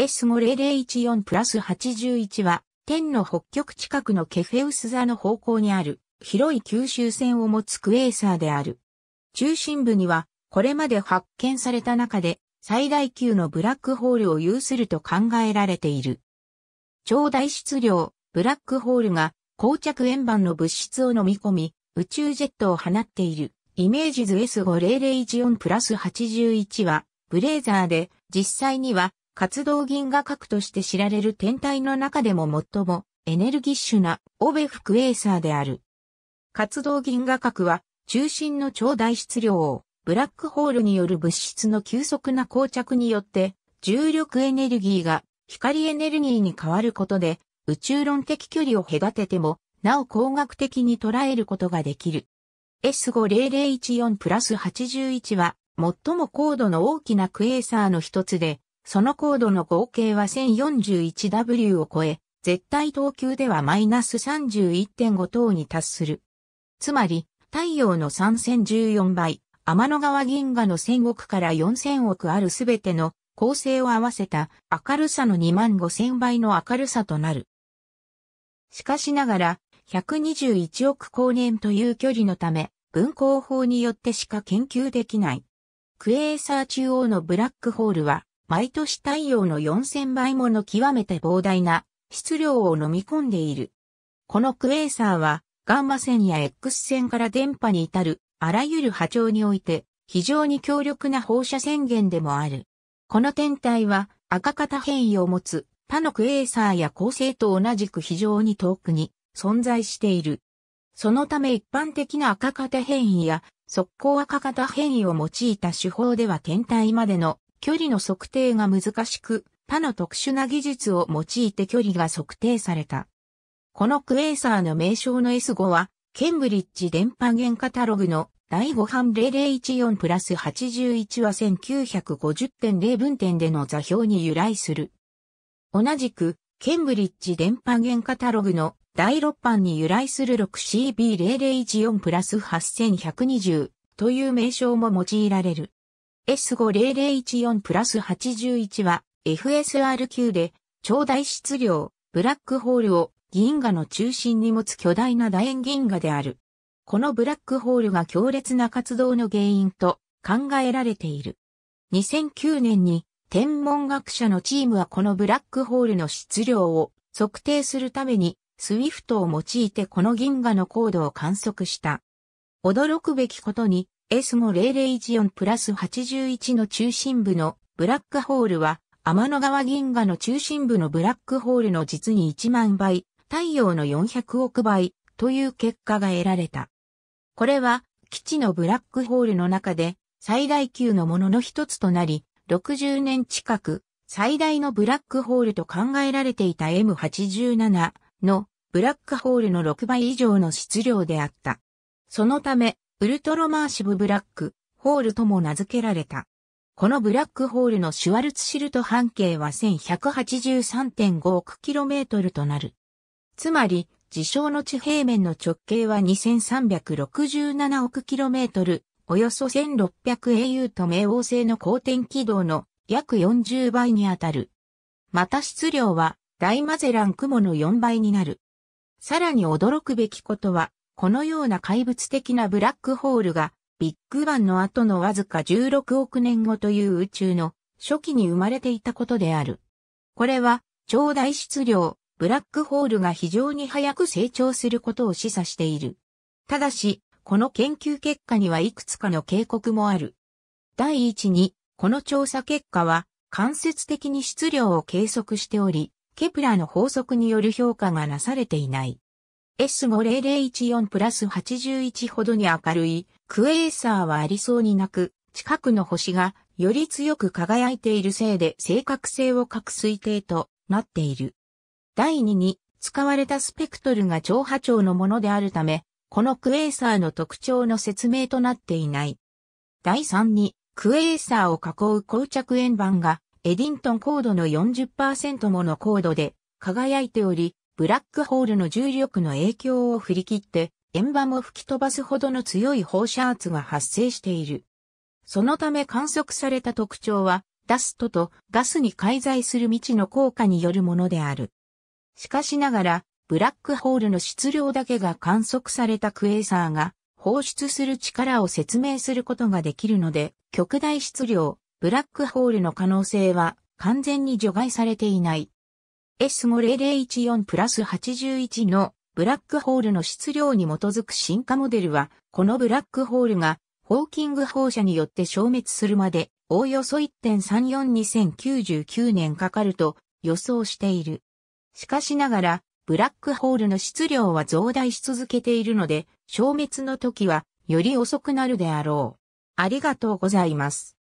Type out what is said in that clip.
S50014 プラス81は、天の北極近くのケフェウス座の方向にある、広い吸収線を持つクエーサーである。中心部には、これまで発見された中で、最大級のブラックホールを有すると考えられている。超大質量、ブラックホールが、膠着円盤の物質を飲み込み、宇宙ジェットを放っている。イメージ図 S50014 プラス81は、ブレーザーで、実際には活動銀河核として知られる天体の中でも最もエネルギッシュなオベフクエーサーである。活動銀河核は中心の超大質量をブラックホールによる物質の急速な膠着によって重力エネルギーが光エネルギーに変わることで宇宙論的距離を隔ててもなお工学的に捉えることができる。S50014 プラス81は最も高度の大きなクエーサーの一つでその高度の合計は 1041W を超え、絶対等級ではマイナス31.5等に達する。つまり、太陽の3014倍、天の川銀河の1000億から4000億あるすべての構成を合わせた明るさの2万5000倍の明るさとなる。しかしながら、121億光年という距離のため、分光法によってしか研究できない。クエーサー中央のブラックホールは、毎年太陽の4000倍もの極めて膨大な質量を飲み込んでいる。このクエーサーは、ガンマ線や X 線から電波に至るあらゆる波長において非常に強力な放射線源でもある。この天体は赤型変異を持つ他のクエーサーや恒星と同じく非常に遠くに存在している。そのため一般的な赤型変異や速攻赤型変異を用いた手法では天体までの距離の測定が難しく、他の特殊な技術を用いて距離が測定された。このクエーサーの名称の S5 は、ケンブリッジ電波源カタログの第5版0014プラス81は1950.0分点での座標に由来する。同じく、ケンブリッジ電波源カタログの第6版に由来する 6CB0014 プラス8120という名称も用いられる。S50014 プラス81は FSR 級で超大質量ブラックホールを銀河の中心に持つ巨大な楕円銀河である。このブラックホールが強烈な活動の原因と考えられている。2009年に天文学者のチームはこのブラックホールの質量を測定するためにスウィフトを用いてこの銀河の高度を観測した。驚くべきことに S5001 プラス81の中心部のブラックホールは、天の川銀河の中心部のブラックホールの実に1万倍、太陽の400億倍という結果が得られた。これは、基地のブラックホールの中で最大級のものの一つとなり、60年近く最大のブラックホールと考えられていた M87 のブラックホールの6倍以上の質量であった。そのため、ウルトロマーシブブラック、ホールとも名付けられた。このブラックホールのシュワルツシルト半径は1183.5億キロメートルとなる。つまり、事象の地平面の直径は2367億キロメートル、およそ 1600au と冥王星の公転軌道の約40倍にあたる。また質量は大マゼラン雲の4倍になる。さらに驚くべきことは、このような怪物的なブラックホールが、ビッグバンの後のわずか16億年後という宇宙の初期に生まれていたことである。これは、超大質量、ブラックホールが非常に早く成長することを示唆している。ただし、この研究結果にはいくつかの警告もある。第一に、この調査結果は、間接的に質量を計測しており、ケプラの法則による評価がなされていない。S50014 プラス81ほどに明るい、クエーサーはありそうになく、近くの星がより強く輝いているせいで正確性を欠く推定となっている。第2に、使われたスペクトルが超波長のものであるため、このクエーサーの特徴の説明となっていない。第3に、クエーサーを囲う膠着円盤が、エディントン高度の40%もの高度で輝いており、ブラックホールの重力の影響を振り切って、円盤を吹き飛ばすほどの強い放射圧が発生している。そのため観測された特徴は、ダストとガスに介在する未知の効果によるものである。しかしながら、ブラックホールの質量だけが観測されたクエーサーが放出する力を説明することができるので、極大質量、ブラックホールの可能性は完全に除外されていない。S5014 プラス81のブラックホールの質量に基づく進化モデルは、このブラックホールがホーキング放射によって消滅するまで、おおよそ1.342099年かかると予想している。しかしながら、ブラックホールの質量は増大し続けているので、消滅の時はより遅くなるであろう。ありがとうございます。